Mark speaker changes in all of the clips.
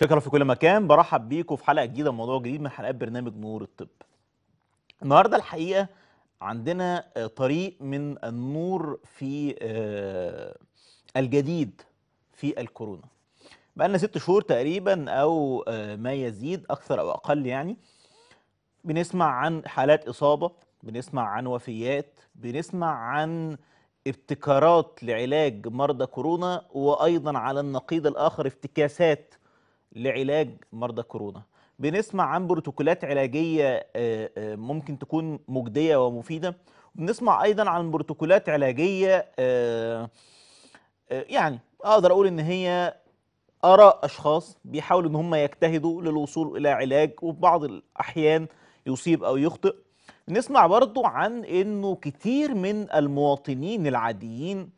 Speaker 1: شكرا في كل مكان برحب بيكم في حلقه جديده موضوع جديد من حلقات برنامج نور الطب النهارده الحقيقه عندنا آه، طريق من النور في آه، الجديد في الكورونا بقى لنا ست شهور تقريبا او آه، ما يزيد اكثر او اقل يعني بنسمع عن حالات اصابه بنسمع عن وفيات بنسمع عن ابتكارات لعلاج مرضى كورونا وايضا على النقيض الاخر افتكاسات لعلاج مرضى كورونا بنسمع عن بروتوكولات علاجيه آه، آه، ممكن تكون مجديه ومفيده بنسمع ايضا عن بروتوكولات علاجيه آه، يعني اقدر اقول ان هي اراء اشخاص بيحاولوا ان هم يجتهدوا للوصول الى علاج وفي بعض الاحيان يصيب او يخطئ نسمع برضو عن انه كتير من المواطنين العاديين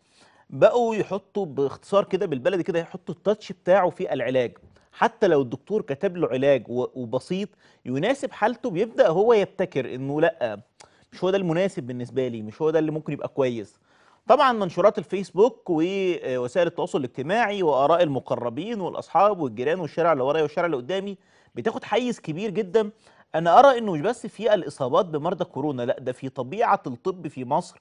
Speaker 1: بقوا يحطوا باختصار كده بالبلدي كده يحطوا التاتش بتاعه في العلاج حتى لو الدكتور كتب له علاج وبسيط يناسب حالته بيبدا هو يبتكر انه لا مش هو ده المناسب بالنسبه لي مش هو ده اللي ممكن يبقى كويس طبعا منشورات الفيسبوك ووسائل التواصل الاجتماعي واراء المقربين والاصحاب والجيران والشارع اللي ورايا والشارع اللي قدامي بتاخد حيز كبير جدا انا ارى انه مش بس في الاصابات بمرضى كورونا لا ده في طبيعه الطب في مصر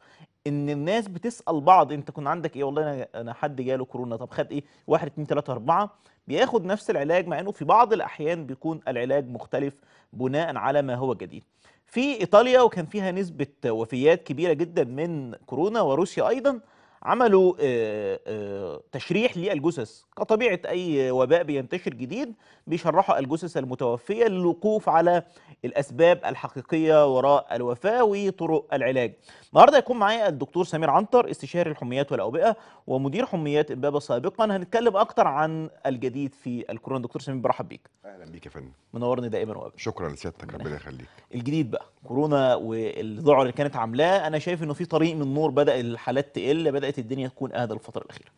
Speaker 1: ان الناس بتسال بعض انت كنت عندك ايه والله انا انا حد جاله كورونا طب خد ايه 1 2 3 4 بياخد نفس العلاج مع انه في بعض الاحيان بيكون العلاج مختلف بناء على ما هو جديد في ايطاليا وكان فيها نسبه وفيات كبيره جدا من كورونا وروسيا ايضا عملوا آه، آه، تشريح للجثث كطبيعه اي وباء بينتشر جديد بيشرحوا الجثث المتوفيه للوقوف على الاسباب الحقيقيه وراء الوفاه وطرق العلاج. النهارده هيكون معايا الدكتور سمير عنتر استشاري الحميات والاوبئه ومدير حميات امبابه سابقا هنتكلم اكتر عن الجديد في الكورونا دكتور سمير برحب بيك.
Speaker 2: اهلا بيك يا فندم.
Speaker 1: منورني دائما وابدا. شكرا لسيادتك ربنا يخليك. الجديد بقى كورونا والذعر اللي كانت عاملاه انا شايف انه في طريق من النور بدا الحالات تقل بدات بدأت
Speaker 2: الدنيا تكون أهدى الفترة الأخيرة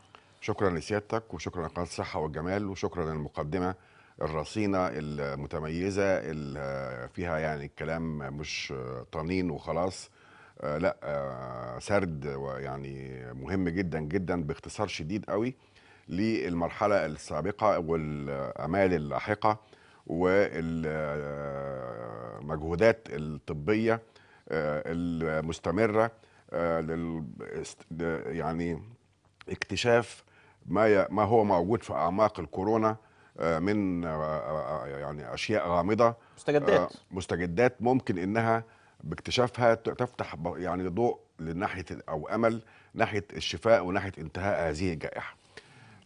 Speaker 2: شكرا لسيادتك وشكرا لقناة الصحة والجمال وشكرا للمقدمة الرصينة المتميزة اللي فيها يعني الكلام مش طنين وخلاص آه، لا آه، سرد ويعني مهم جدا جدا باختصار شديد قوي للمرحلة السابقة والأمال اللاحقة والمجهودات الطبية آه، المستمرة آه، لل يعني اكتشاف ما ما هو موجود في اعماق الكورونا آه، من آه، يعني اشياء غامضه مستجدات مستجدات ممكن انها باكتشافها تفتح يعني ضوء لناحيه او امل ناحيه الشفاء وناحيه انتهاء هذه الجائحه.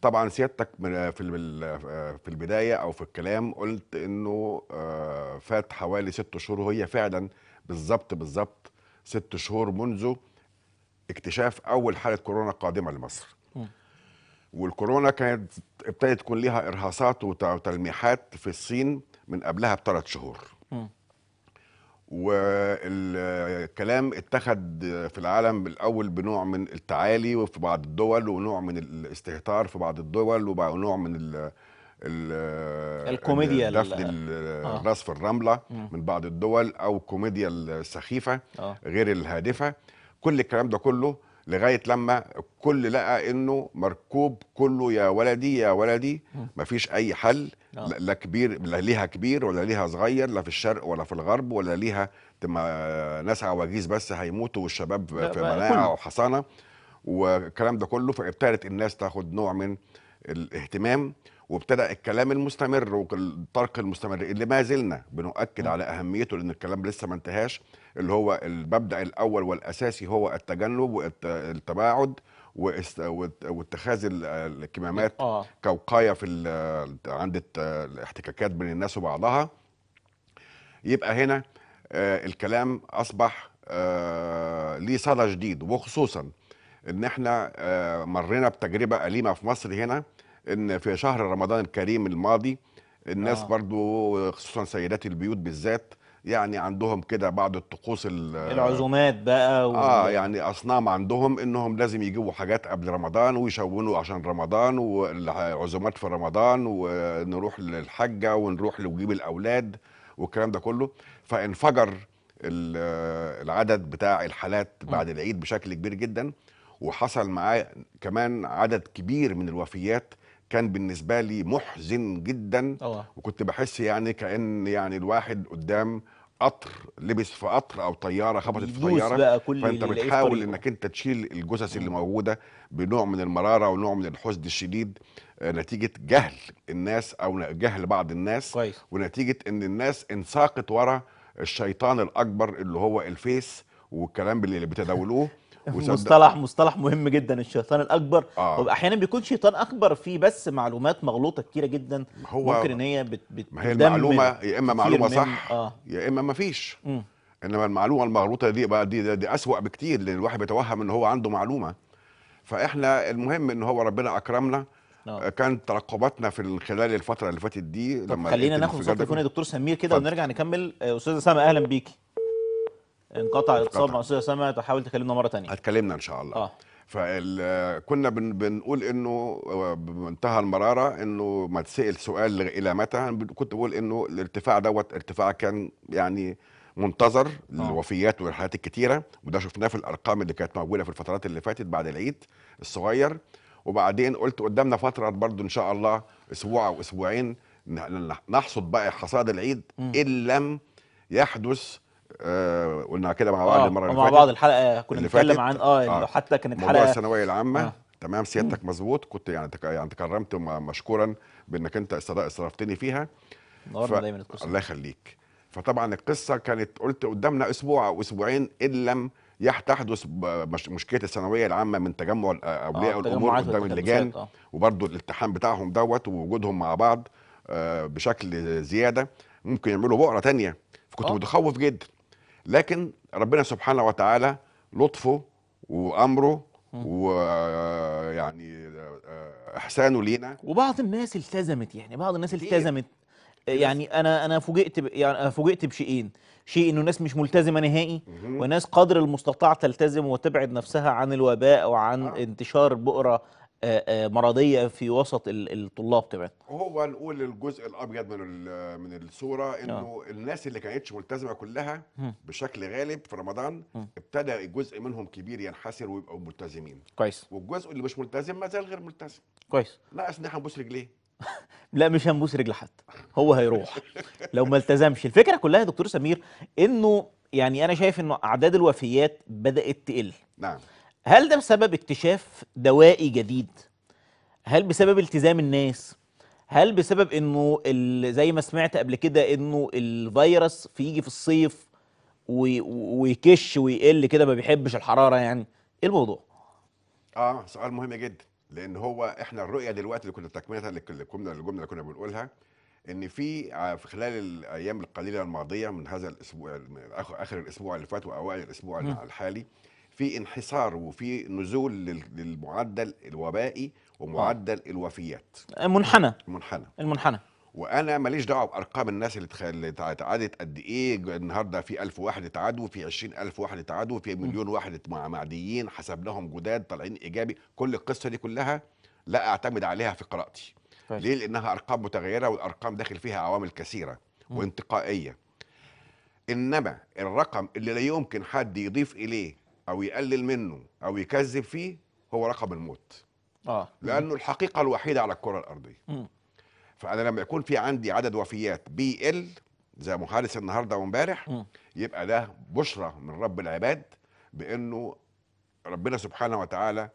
Speaker 2: طبعا سيادتك في البدايه او في الكلام قلت انه فات حوالي ست شهور وهي فعلا بالظبط بالظبط ست شهور منذ اكتشاف اول حاله كورونا قادمه لمصر والكورونا كانت ابتدت تكون ليها ارهاصات وتلميحات في الصين من قبلها بثلاث شهور والكلام اتخذ في العالم الاول بنوع من التعالي وفي بعض الدول ونوع من الاستهتار في بعض الدول ونوع من الـ الـ الكوميديا دفن الراس في الرمله م. من بعض الدول او كوميديا السخيفه آه. غير الهادفه كل الكلام ده كله لغايه لما الكل لقى انه مركوب كله يا ولدي يا ولدي مفيش اي حل نعم. لا كبير لا ليها كبير ولا ليها صغير لا في الشرق ولا في الغرب ولا ليها ناس عواجيز بس هيموتوا والشباب في مناعه وحصانه والكلام ده كله فابتدت الناس تاخد نوع من الاهتمام وابتدى الكلام المستمر والطرق المستمر اللي ما زلنا بنؤكد على اهميته لان الكلام لسه ما انتهاش اللي هو المبدا الاول والاساسي هو التجنب والتباعد واتخاذ الكمامات آه. كوقايه في عند الاحتكاكات بين الناس وبعضها يبقى هنا آه، الكلام اصبح آه، ليه صدى جديد وخصوصا ان احنا آه، مرينا بتجربه اليمه في مصر هنا ان في شهر رمضان الكريم الماضي الناس آه. برضو خصوصا سيدات البيوت بالذات يعني عندهم كده بعض الطقوس العزومات بقى و... اه يعني اصنام عندهم انهم لازم يجيبوا حاجات قبل رمضان ويشونوا عشان رمضان والعزومات في رمضان ونروح للحجه ونروح ونجيب الاولاد والكلام ده كله فانفجر العدد بتاع الحالات بعد العيد بشكل كبير جدا وحصل معاه كمان عدد كبير من الوفيات كان بالنسبه لي محزن جدا أوه. وكنت بحس يعني كان يعني الواحد قدام قطر لبس في قطر او طياره خبطت في طياره بقى كل فانت بتحاول انك انت تشيل الجثث اللي موجوده بنوع من المراره ونوع من الحزن الشديد آه، نتيجه جهل الناس او جهل بعض الناس كويس. ونتيجه ان الناس انساقت ورا الشيطان الاكبر اللي هو الفيس والكلام اللي بتداولوه مصطلح
Speaker 1: مصطلح مهم جدا الشيطان الاكبر آه. احيانا بيكون شيطان اكبر في بس معلومات مغلوطه كتيره جدا هو ممكن ان هي بت بت ما هي المعلومه يا اما معلومه صح آه.
Speaker 2: يا اما ما فيش انما المعلومه المغلوطه دي بقى دي, دي, دي اسوا بكتير لان الواحد بيتوهم ان هو عنده معلومه فاحنا المهم ان هو ربنا اكرمنا أوه. كان ترقباتنا في خلال الفتره اللي فاتت دي لما خلينا ناخد صوت تليفون يا
Speaker 1: دكتور سمير كده ونرجع نكمل آه، استاذه اسامه اهلا بيكي انقطع الاتصال مع الاستاذه
Speaker 2: سما تحاول تكلمنا مره ثانيه هتكلمنا ان شاء الله آه. فكنا بن بنقول انه بمنتهى المراره انه ما تسال سؤال الى متى كنت بقول انه الارتفاع دوت ارتفاع كان يعني منتظر آه. للوفيات والحالات الكتيره وده شفناه في الارقام اللي كانت موجوده في الفترات اللي فاتت بعد العيد الصغير وبعدين قلت قدامنا فتره برضو ان شاء الله اسبوع او اسبوعين نحصد بقى حصاد العيد ان لم يحدث آه قلنا كده مع بعض آه المره اللي فاتت مع بعض الحلقه كنا بنتكلم عن اه, آه حتى كانت حلقه موضوع الثانويه العامه آه. تمام سيادتك مظبوط كنت يعني تك... يعني تكرمت مشكورا بانك انت استضفتني فيها ف... دايما القصه الله يخليك فطبعا القصه كانت قلت قدامنا اسبوع او اسبوعين ان لم تحدث مش... مشكله الثانويه العامه من تجمع آه، اولياء آه الامور قدام اللجان آه. وبرضه الالتحام بتاعهم دوت ووجودهم مع بعض آه بشكل زياده ممكن يعملوا بؤره تانية فكنت آه. متخوف جدا لكن ربنا سبحانه وتعالى لطفه وامره ويعني احسانه لينا وبعض الناس التزمت يعني بعض الناس
Speaker 1: التزمت يعني انا انا فوجئت يعني فوجئت بشيئين شيء انه الناس مش ملتزمه نهائي وناس قدر المستطاع تلتزم وتبعد نفسها عن الوباء وعن آه. انتشار البؤره آه، آه، مرضيه في وسط الطلاب كمان
Speaker 2: هو نقول الجزء الابيض من من الصوره انه آه. الناس اللي كانتش ملتزمه كلها بشكل غالب في رمضان ابتدى جزء منهم كبير ينحسر ويبقوا ملتزمين كويس والجزء اللي مش ملتزم ما زال غير ملتزم كويس ناقص ان احنا رجليه
Speaker 1: لا مش هنبوس رجل حد هو هيروح لو ما التزمش الفكره كلها يا دكتور سمير انه يعني انا شايف انه اعداد الوفيات بدات تقل نعم هل ده بسبب اكتشاف دوائي جديد هل بسبب التزام الناس هل بسبب انه زي ما سمعت قبل كده انه الفيروس في يجي في الصيف ويكش ويقل كده ما بيحبش الحراره يعني ايه الموضوع
Speaker 2: اه سؤال مهم جدا لان هو احنا الرؤيه دلوقتي اللي كنا تكملتها للجمله الجمله اللي كنا بنقولها ان في في خلال الايام القليله الماضيه من هذا الاسبوع اخر الاسبوع اللي فات واوائل الاسبوع الحالي في انحسار وفي نزول للمعدل الوبائي ومعدل الوفيات منحنى منحنى المنحنى وانا ماليش دعوه بارقام الناس اللي اتعدت قد ايه النهارده في 1000 واحد اتعادوا في 20000 واحد اتعادوا في مليون واحد مع معديين حسبناهم جداد طالعين ايجابي كل القصه دي كلها لا اعتمد عليها في قراءتي طيب. ليه لانها ارقام متغيره والارقام داخل فيها عوامل كثيره وانتقائيه انما الرقم اللي لا يمكن حد يضيف اليه او يقلل منه او يكذب فيه هو رقم الموت اه لانه الحقيقه الوحيده على الكره الارضيه م. فانا لما يكون في عندي عدد وفيات بيقل زي محادث النهارده وامبارح يبقى ده بشرى من رب العباد بانه ربنا سبحانه وتعالى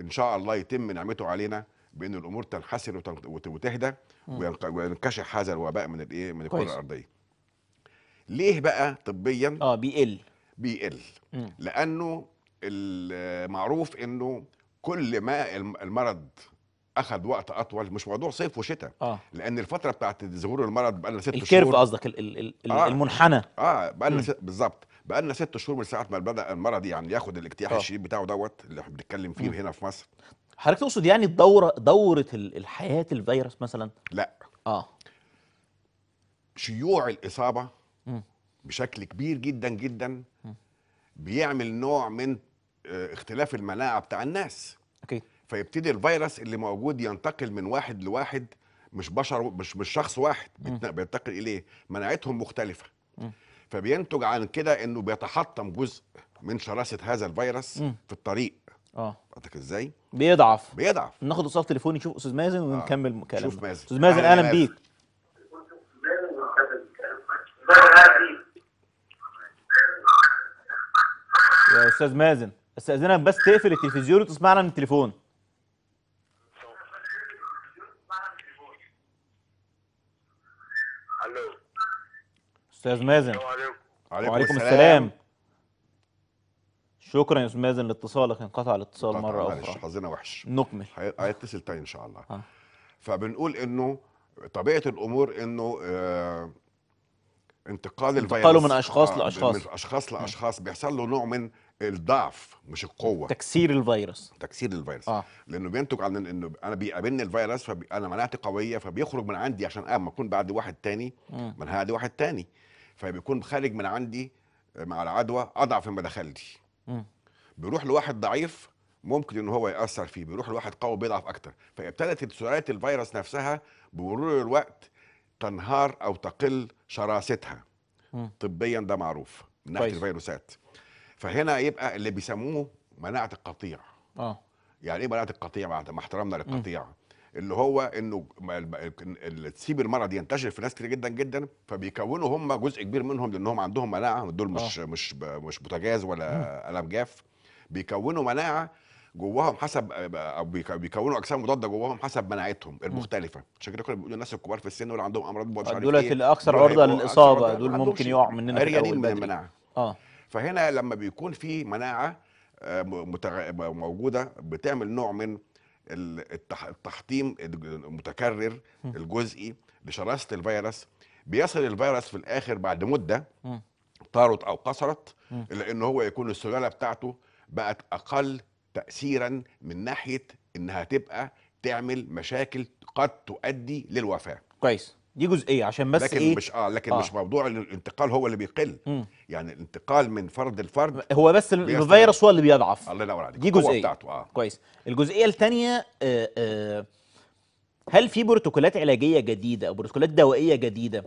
Speaker 2: ان شاء الله يتم نعمته علينا بان الامور تنحسن وتهدى وينكشف هذا الوباء من الايه من الكره الارضيه ليه بقى طبيا اه بيقل بيقل لانه المعروف انه كل ما المرض اخذ وقت اطول مش موضوع صيف وشتاء آه. لان الفتره بتاعت ظهور المرض بقى لنا ست شهور الكيرف قصدك آه. المنحنى اه بقى لنا بالظبط بقى لنا ست شهور من ساعه ما بدا المرض يعني ياخد الاجتياح آه. الشديد بتاعه دوت اللي احنا بنتكلم فيه م. هنا في مصر حضرتك تقصد يعني الدوره دوره الحياه الفيروس مثلا لا اه شيوع الاصابه بشكل كبير جدا جدا بيعمل نوع من آه، اختلاف المناعه بتاع الناس اوكي فيبتدي الفيروس اللي موجود ينتقل من واحد لواحد مش بشر مش مش شخص واحد بينتقل اليه مناعتهم مختلفه فبينتج عن كده انه بيتحطم جزء من شراسه هذا الفيروس م. في الطريق اه فهمتك ازاي بيضعف بيضعف
Speaker 1: ناخد اتصال تليفوني نشوف استاذ مازن ونكمل آه. كلامنا شوف مازن استاذ مازن اهلا بيك يا استاذ مازن استاذنك بس تقفل التلفزيون وتسمعنا من التليفون الو استاذ مازن عليكم. وعليكم, وعليكم السلام. السلام
Speaker 2: شكرا يا استاذ مازن لاتصالك انقطع الاتصال مره اخرى معلش حظنا وحش نكمل هيتصل تاني ان شاء الله آه. فبنقول انه طبيعه الامور انه آه انتقال الفيروس انتقاله من اشخاص آه لاشخاص من اشخاص لاشخاص بيحصل له نوع من الضعف مش القوه تكسير الفيروس تكسير الفيروس آه. لانه بينتج عن انه انا بيقابلني الفيروس فانا مناعتي قويه فبيخرج من عندي عشان اما اكون بعد واحد تاني من هاد واحد تاني فبيكون خارج من عندي آه، مع العدوى اضعف مما دخل لي بيروح لواحد ضعيف ممكن ان هو ياثر فيه بيروح لواحد قوي بيضعف اكتر فابتدت سرعه الفيروس نفسها بمرور الوقت تنهار او تقل شراستها طبيا ده معروف من ناحيه الفيروسات فهنا يبقى اللي بيسموه مناعه القطيع اه يعني ايه مناعه القطيع مع احترامنا للقطيع م. اللي هو انه تسيب المرض ينتشر في ناس كتير جدا جدا فبيكونوا هم جزء كبير منهم لانهم عندهم مناعه دول مش أوه. مش مش بوتاجاز ولا قلم جاف بيكونوا مناعه جواهم حسب او بيكونوا اجسام مضاده جواهم حسب مناعتهم المختلفه عشان كده كنا بنقول الناس الكبار في السن واللي عندهم امراض مش عارف دول الاكثر عرضه للاصابه دول ممكن يقعوا مننا في الاول من المناعه اه فهنا لما بيكون في مناعه آه، موجوده بتعمل نوع من التحطيم المتكرر الجزئي لشراسه الفيروس بيصل الفيروس في الاخر بعد مده طارت او قصرت ان هو يكون السلاله بتاعته بقت اقل تاثيرا من ناحيه انها تبقى تعمل مشاكل قد تؤدي للوفاه كويس دي جزئيه عشان بس لكن إيه؟ مش اه لكن آه. مش موضوع الانتقال هو اللي بيقل مم. يعني الانتقال من فرد لفرد هو بس الفيروس هو اللي بيضعف الله ينور عليك دي جزئيه بتاعته آه.
Speaker 1: كويس الجزئيه الثانيه آه آه هل في بروتوكولات علاجيه جديده او بروتوكولات دوائيه جديده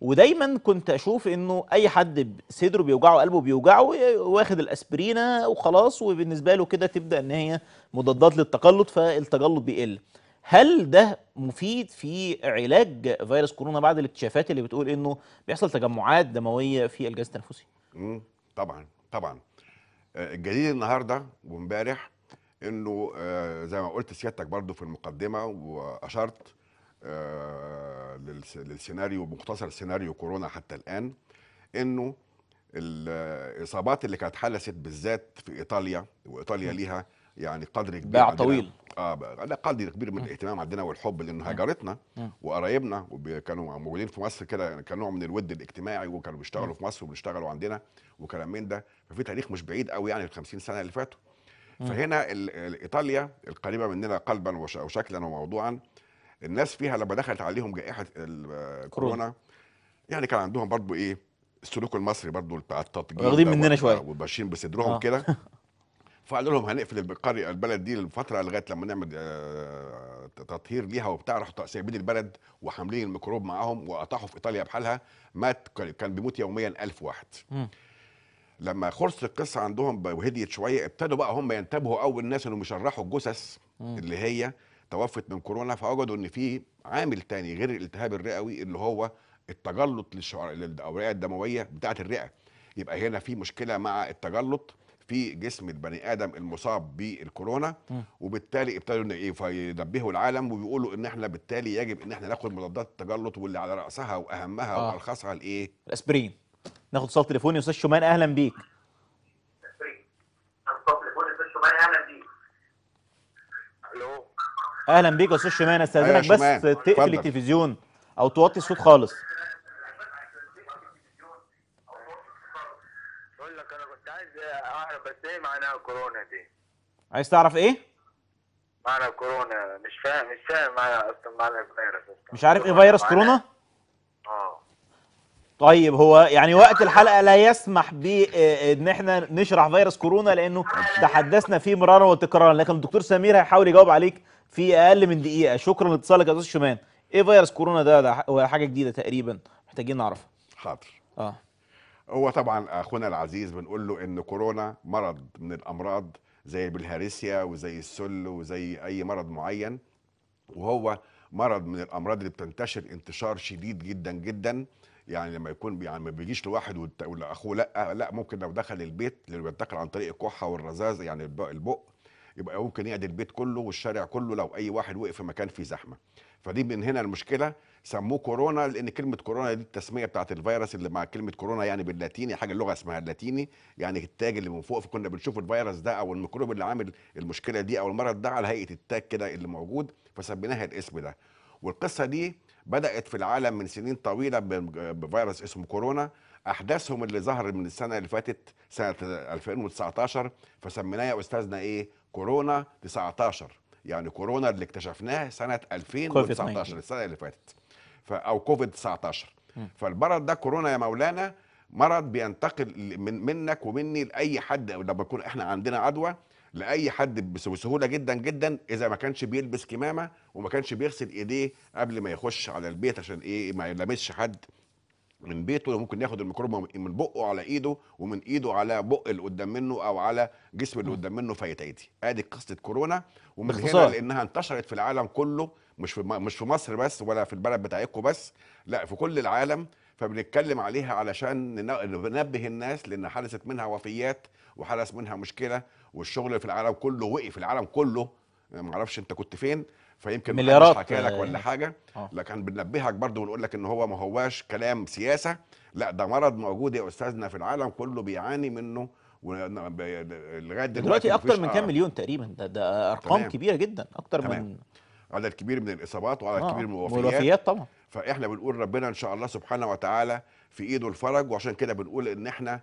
Speaker 1: ودايما كنت اشوف انه اي حد صدره بيوجعه قلبه بيوجعه واخد الاسبرينه وخلاص وبالنسبه له كده تبدا ان هي مضادات للتقلط فالتجلط بيقل هل ده مفيد في علاج فيروس كورونا بعد الاكتشافات اللي بتقول انه بيحصل تجمعات دمويه في الجهاز التنفسي؟
Speaker 2: طبعا طبعا آه، الجديد النهارده وامبارح انه آه، زي ما قلت سيادتك برضو في المقدمه واشرت آه، للسيناريو مختصر سيناريو كورونا حتى الان انه الاصابات اللي كانت حدثت بالذات في ايطاليا وايطاليا ليها يعني قدر كبير باع طويل اه على الاقل كبير من الاهتمام عندنا والحب لانه هجرتنا وقرايبنا وكانوا موجودين في مصر كده يعني كنوع من الود الاجتماعي وكانوا بيشتغلوا في مصر وبيشتغلوا عندنا وكلام من ده ففي تاريخ مش بعيد قوي يعني ال 50 سنه اللي فاتوا فهنا ايطاليا القريبه مننا قلبا وشكلا وموضوعا الناس فيها لما دخلت عليهم جائحه الكورونا يعني كان عندهم برضو ايه السلوك المصري برضو بتاع التطبيق واخدين مننا شويه وماشيين بصدرهم آه. كده فقالوا لهم هنقفل القريه البلد دي لفتره لغايه لما نعمل آه، تطهير ليها وبتاع راحوا سايبين البلد وحاملين الميكروب معاهم وقطعوا في ايطاليا بحالها مات كان بيموت يوميا ألف واحد م. لما خلص القصه عندهم وهديت شويه ابتدوا بقى هم ينتبهوا اول الناس انهم يشرحوا الجثث اللي هي توفت من كورونا فوجدوا ان في عامل تاني غير الالتهاب الرئوي اللي هو التجلط للشعر للاوعيه الدمويه بتاعه الرئه يبقى هنا في مشكله مع التجلط في جسم البني ادم المصاب بالكورونا وبالتالي ابتدوا ايه فينبهوا العالم وبيقولوا ان احنا بالتالي يجب ان احنا ناخد مضادات التجلط واللي على راسها واهمها آه. وارخصها الايه؟
Speaker 1: الاسبرين ناخد صوت تليفوني يا استاذ شومان اهلا بيك اهلا بيك يا استاذ شومان استاذنك بس تقفل التلفزيون او توطي الصوت خالص انا كنت عايز اعرف بس ايه معنى كورونا دي عايز تعرف ايه؟ معنى كورونا مش فاهم مش فاهم معنى اصلا معنى الفيروس مش عارف ايه فيروس كورونا؟ اه طيب هو يعني وقت الحلقه لا يسمح بان آه، آه، احنا نشرح فيروس كورونا لانه تحدثنا فيه مرارا وتكرارا لكن الدكتور سمير هيحاول يجاوب عليك في اقل من دقيقه شكرا لاتصالك يا استاذ شومان ايه فيروس كورونا ده ده حاجه
Speaker 2: جديده تقريبا محتاجين نعرفها حاضر اه هو طبعا اخونا العزيز بنقول له ان كورونا مرض من الامراض زي بالهارسيا وزي السل وزي اي مرض معين وهو مرض من الامراض اللي بتنتشر انتشار شديد جدا جدا يعني لما يكون يعني ما بيجيش لواحد ولا اخوه لا لا ممكن لو دخل البيت اللي بيتدخل عن طريق الكحه والرذاذ يعني البق يبقى ممكن يقعد البيت كله والشارع كله لو اي واحد وقف في مكان فيه زحمه فدي من هنا المشكله سموه كورونا لان كلمه كورونا دي التسميه بتاعت الفيروس اللي مع كلمه كورونا يعني باللاتيني حاجه اللغه اسمها اللاتيني يعني التاج اللي من فوق فكنا بنشوف الفيروس ده او الميكروب اللي عامل المشكله دي او المرض ده على هيئه التاج كده اللي موجود فسميناها الاسم ده والقصه دي بدات في العالم من سنين طويله بفيروس اسمه كورونا احداثهم اللي ظهر من السنه اللي فاتت سنه 2019 فسميناه يا استاذنا ايه كورونا 19 يعني كورونا اللي اكتشفناه سنه 2019 السنه اللي فاتت او كوفيد 19 فالمرض ده كورونا يا مولانا مرض بينتقل من منك ومني لاي حد لما يكون احنا عندنا عدوى لاي حد بسهوله جدا جدا اذا ما كانش بيلبس كمامه وما كانش بيغسل ايديه قبل ما يخش على البيت عشان ايه ما يلامسش حد من بيته ممكن ياخد الميكروب من بقه على ايده ومن ايده على بق اللي قدام منه او على جسم اللي قدام منه فيتأذي ادي قصه كورونا ومن هنا لانها انتشرت في العالم كله مش في مش في مصر بس ولا في البلد بتاعتكم بس لا في كل العالم فبنتكلم عليها علشان ننبه الناس لان حدثت منها وفيات وحدث منها مشكله والشغل في العالم كله وقف العالم كله ما اعرفش انت كنت فين فيمكن مليارات حكى لك ولا آه. حاجه آه. لكن بننبهك برضه ونقول لك ان هو ما هواش كلام سياسه لا ده مرض موجود يا استاذنا في العالم كله بيعاني منه لغايه دلوقتي, دلوقتي اكتر من آه. كام مليون تقريبا ده ده ارقام تمام. كبيره جدا اكتر تمام. من عدد كبير من الاصابات وعدد آه. كبير من الوفيات والوفيات طبعا فاحنا بنقول ربنا ان شاء الله سبحانه وتعالى في ايده الفرج وعشان كده بنقول ان احنا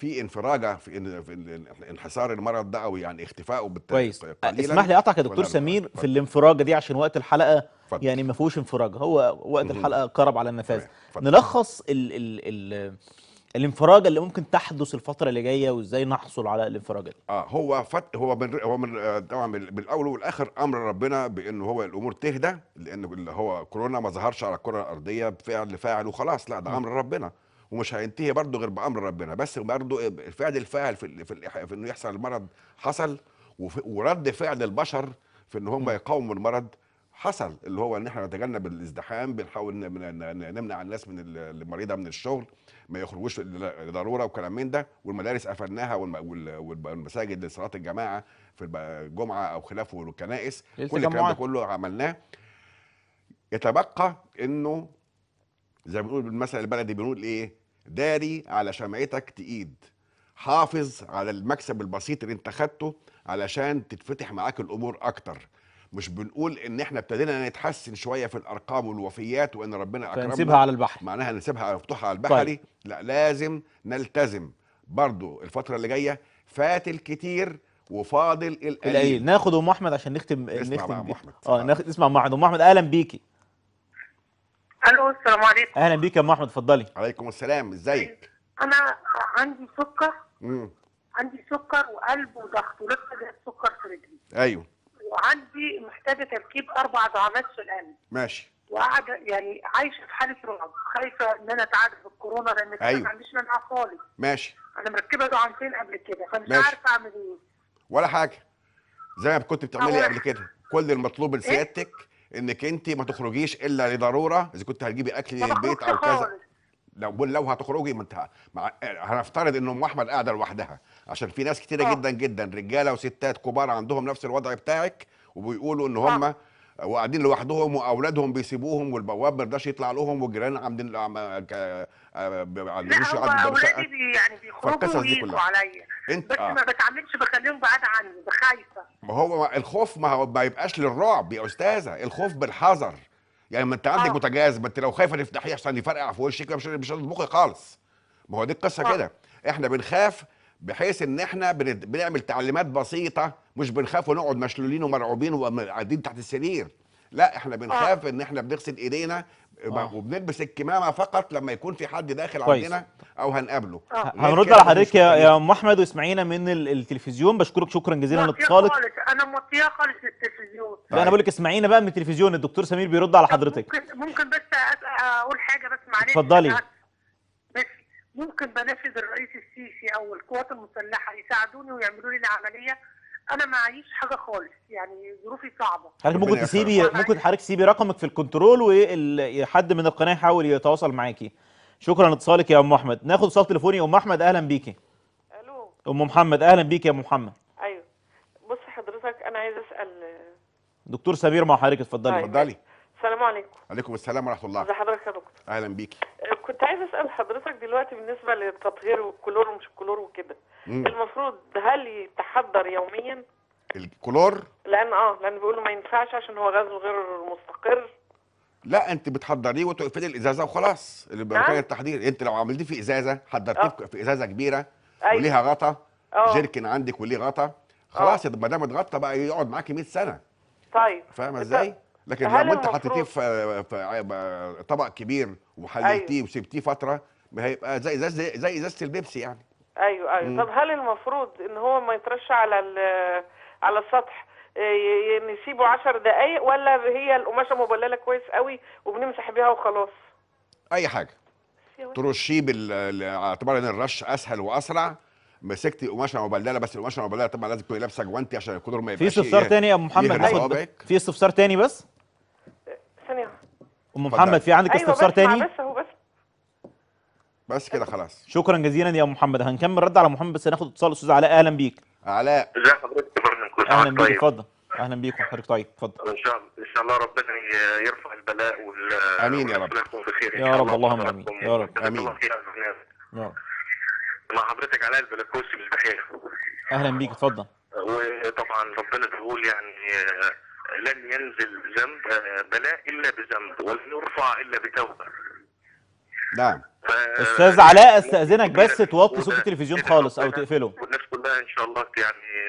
Speaker 2: في انفراجه في, انحسار المرض ده او يعني اختفائه بالتالي كويس آه، اسمح لي اقطعك يا دكتور سمير
Speaker 1: في الانفراجه دي عشان وقت الحلقه فضل. يعني ما فيهوش انفراجه هو وقت الحلقه قرب على النفاذ نلخص ال ال ال الانفراجه اللي ممكن تحدث الفتره اللي
Speaker 2: جايه وازاي نحصل على الانفراجه دي اه هو فت... هو من هو من آه، طبعا بالاول والاخر امر ربنا بانه هو الامور تهدى لان هو كورونا ما ظهرش على الكره الارضيه بفعل فاعل وخلاص لا ده امر ربنا ومش هينتهي برضه غير بامر ربنا بس برضه الفعل الفاعل في, في, في انه يحصل المرض حصل ورد فعل البشر في ان هم يقاوموا المرض حصل اللي هو ان احنا نتجنب الازدحام بنحاول نمنع الناس من المريضه من الشغل ما يخرجوش لضروره وكلام من ده والمدارس قفلناها والمساجد لصلاه الجماعه في الجمعه او خلافه والكنائس إيه كل الكلام ده كله عملناه يتبقى انه زي ما بنقول بالمثل البلدي بنقول ايه داري على شمعتك تقيد حافظ على المكسب البسيط اللي انت خدته علشان تتفتح معاك الامور اكتر مش بنقول ان احنا ابتدينا نتحسن شويه في الارقام والوفيات وان ربنا اكرمنا فنسيبها على البحر معناها نسيبها مفتوحه على البحري طيب. لا لازم نلتزم برضو الفتره اللي جايه فات الكتير وفاضل القليل
Speaker 1: ناخد ام احمد عشان نختم نختم اه ناخد اسمع ام احمد ام احمد اهلا بيكي
Speaker 2: الو السلام عليكم اهلا بيك يا ام احمد اتفضلي عليكم السلام ازيك انا عندي سكر امم عندي سكر وقلب وضغط ولسه جايب سكر في رجلي ايوه وعندي محتاجه تركيب اربع دعامات في القلب ماشي وقاعده يعني عايشه في حاله رعب خايفه ان انا اتعالج بالكورونا لان كده أيوه. ما عنديش منها خالص ماشي انا مركبه دعامتين قبل كده فمش عارفه اعمل ايه ولا حاجه زي ما كنت بتعملي قبل كده كل المطلوب إيه؟ لسيادتك إيه؟ انك انت ما تخرجيش الا لضروره اذا كنت هتجيبي اكل للبيت او كذا لو لو هتخرجي ما انت مع... هنفترض ان ام احمد قاعده لوحدها عشان في ناس كتيره آه. جدا جدا رجاله وستات كبار عندهم نفس الوضع بتاعك وبيقولوا ان آه. هم وقاعدين لوحدهم واولادهم بيسيبوهم والبواب مرضاش يطلع لهم والجيران عاملين عاملين لا آه، اولادي بي يعني بيخرجوا ويجوا عليا انت بس آه. ما بتعاملش بخليهم بعاد عني بخايفه ما هو الخوف ما, هو ما يبقاش للرعب يا استاذه الخوف بالحذر يعني ما انت عندك آه. ما انت لو خايفه تفتحيه عشان يفرقع في وشك مش مش هتطبخي خالص ما هو دي القصه آه. كده احنا بنخاف بحيث ان احنا بنعمل تعليمات بسيطه مش بنخاف ونقعد مشلولين ومرعوبين وقاعدين تحت السرير لا احنا بنخاف آه. ان احنا بنغسل ايدينا آه. وبنلبس الكمامه فقط لما يكون في حد داخل كويس. عندنا او هنقابله آه. هنرد على حضرتك يا
Speaker 1: ام احمد واسمعينا من التلفزيون بشكرك شكرا جزيلا لاتصالك
Speaker 2: انا مطيعه خالص للتلفزيون لا انا بقول لك
Speaker 1: اسمعينا بقى من التلفزيون الدكتور سمير بيرد على حضرتك
Speaker 2: ممكن ممكن بس اقول حاجه بس معلش اتفضلي ممكن بنفذ الرئيس السيسي او القوات المسلحه يساعدوني ويعملوا لي العمليه انا ما معيش حاجه خالص يعني ظروفي
Speaker 1: صعبه حضرتك ممكن تسيبي ممكن حضرتك تسيبي رقمك في الكنترول وحد من القناه يحاول يتواصل معاكي شكرا لاتصالك يا ام احمد ناخد اتصال تليفوني ام احمد اهلا بيكي الو ام محمد اهلا بيكي يا ام محمد ايوه بص حضرتك انا عايز اسال
Speaker 2: دكتور سمير مع حضرتك اتفضلي طيب. اتفضلي السلام عليكم عليكم السلام ورحمه الله ازي حضرتك يا دكتور اهلا بيكي
Speaker 1: آه، كنت عايز اسال حضرتك دلوقتي بالنسبه للتطهير والكلور ومش الكلور وكده
Speaker 2: المفروض
Speaker 1: هل يتحضر يوميا
Speaker 2: الكلور
Speaker 1: لان اه لان بيقولوا ما ينفعش عشان هو غاز غير مستقر
Speaker 2: لا انت بتحضريه وتقفلي الازازه وخلاص اللي بمكان نعم. التحضير انت لو عملتيه في ازازه حضرتيه آه. في ازازه كبيره أيوة. وليها غطا آه. جيركن عندك وليه غطا خلاص ما دام اتغطى بقى يقعد معاكي 100 سنه طيب فاهمه ازاي؟ لكن لما انت حطيتيه في, في طبق كبير وحللتيه أيوه. وسبتيه فتره هيبقى زي زي زي ازازه البيبسي يعني
Speaker 1: ايوه ايوه م. طب هل المفروض ان هو ما يترش على على السطح آه، نسيبه 10 دقائق ولا هي القماشه مبلله كويس قوي وبنمسح بيها وخلاص
Speaker 2: اي حاجه ترشيه بال اعتبار ان الرش اسهل واسرع مسكتي قماشه مبلله بس القماشه المبلله طبعا لازم تكوني لابسه جوانتي عشان الكدر ما يبقاش في استفسار إيه، تاني يا ابو محمد في استفسار تاني بس ام محمد في عندك أيوة استفسار تاني بس هو بس بس كده خلاص
Speaker 1: شكرا جزيلا يا ام محمد هنكمل رد على محمد بس هناخد اتصال استاذ علاء اهلا بيك
Speaker 2: علاء ازي حضرتك اهلا بيك طيب. اتفضل
Speaker 1: اهلا بيك وحضرتك طيب اتفضل ان شاء الله ان شاء الله ربنا يرفع البلاء وال امين يا رب بخير يا رب اللهم امين يا رب امين
Speaker 2: يا رب مع حضرتك علاء البلكوسي من البحيره اهلا بيك اتفضل وطبعا ربنا تقول يعني لن ينزل ذنب آه، بلاء الا بذنب ولن يرفع الا بتوبه نعم ف... استاذ علاء استاذنك بس توطي صوت التلفزيون خالص او تقفله والناس كلها ان شاء الله يعني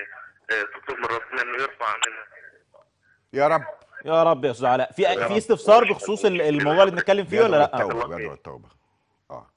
Speaker 2: آه، تطلب من ربنا انه يرفع منها.
Speaker 1: يا رب يا رب يا استاذ علاء في في
Speaker 2: استفسار بخصوص الموضوع اللي بنتكلم فيه ولا لا؟ التوبه يدعو التوبه اه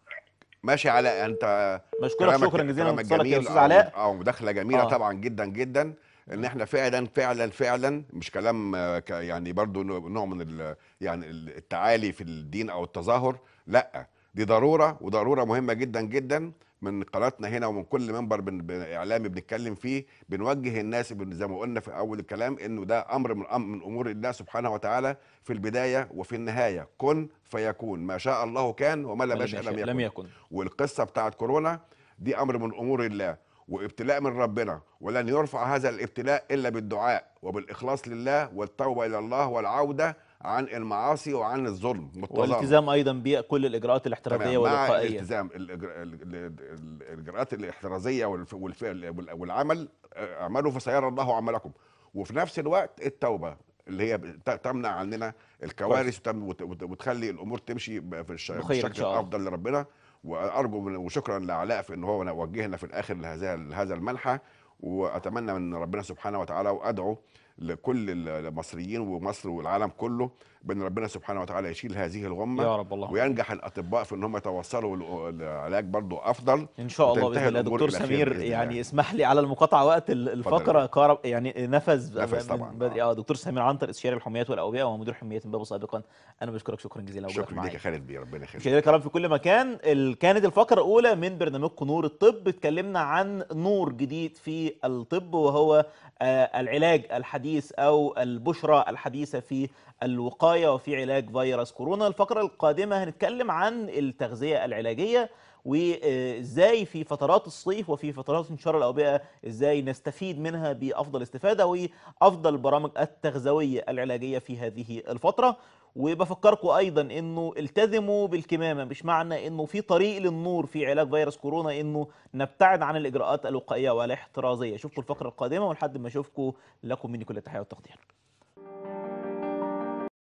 Speaker 2: ماشي علاء انت مشكورك شكرا جزيلا لك يا استاذ علاء اه, آه، مداخله جميله آه. طبعا جدا جدا ان احنا فعلا فعلا فعلا مش كلام آه، يعني برضو نوع من يعني التعالي في الدين او التظاهر لا دي ضروره وضروره مهمه جدا جدا من قناتنا هنا ومن كل منبر بن اعلامي بنتكلم فيه بنوجه الناس زي ما قلنا في اول الكلام انه ده امر من من امور الله سبحانه وتعالى في البدايه وفي النهايه كن فيكون ما شاء الله كان وما لا لم يكن. لم يكن والقصه بتاعت كورونا دي امر من امور الله وابتلاء من ربنا ولن يرفع هذا الابتلاء الا بالدعاء وبالاخلاص لله والتوبه الى الله والعوده عن المعاصي وعن الظلم والتظلم. والالتزام
Speaker 1: ايضا بكل الاجراءات الاحترازيه والوقائيه الالتزام
Speaker 2: الاجراءات الاحترازيه والعمل آه، اعملوا فسيرى الله عملكم وفي نفس الوقت التوبه اللي هي تمنع عننا الكوارث وتخلي الامور تمشي في الشكل الافضل لربنا وارجو من وشكرا لعلاء في ان هو وجهنا في الاخر لهذا هذا المنحى واتمنى من ربنا سبحانه وتعالى وادعو لكل المصريين ومصر والعالم كله بان ربنا سبحانه وتعالى يشيل هذه الغمه يا رب الله وينجح الاطباء في ان هم يتوصلوا لعلاج برضه افضل ان شاء الله باذن الله دكتور سمير يعني الله.
Speaker 1: اسمح لي على المقاطعه وقت الفقره كهرب يعني نفذ نفذ طبعا اه دكتور سمير عنتر استشاري الحميات والاوبئه ومدير حميات امبابه سابقا انا بشكرك شكرا جزيلا شكرا ليك يا خالد
Speaker 2: بيه ربنا يخليك
Speaker 1: يا رب في كل مكان كانت الفقره الاولى من برنامجكم نور الطب اتكلمنا عن نور جديد في الطب وهو آه، العلاج الحديث الحديث أو البشرى الحديثة في الوقاية وفي علاج فيروس كورونا الفقرة القادمة هنتكلم عن التغذية العلاجية وازاي في فترات الصيف وفي فترات انتشار الاوبئه ازاي نستفيد منها بافضل استفاده وافضل برامج التغذويه العلاجيه في هذه الفتره وبفكركم ايضا انه التزموا بالكمامه مش معنى انه في طريق للنور في علاج فيروس كورونا انه نبتعد عن الاجراءات الوقائيه والاحترازيه اشوفكم الفقره القادمه ولحد ما اشوفكم لكم مني كل التحيه والتقدير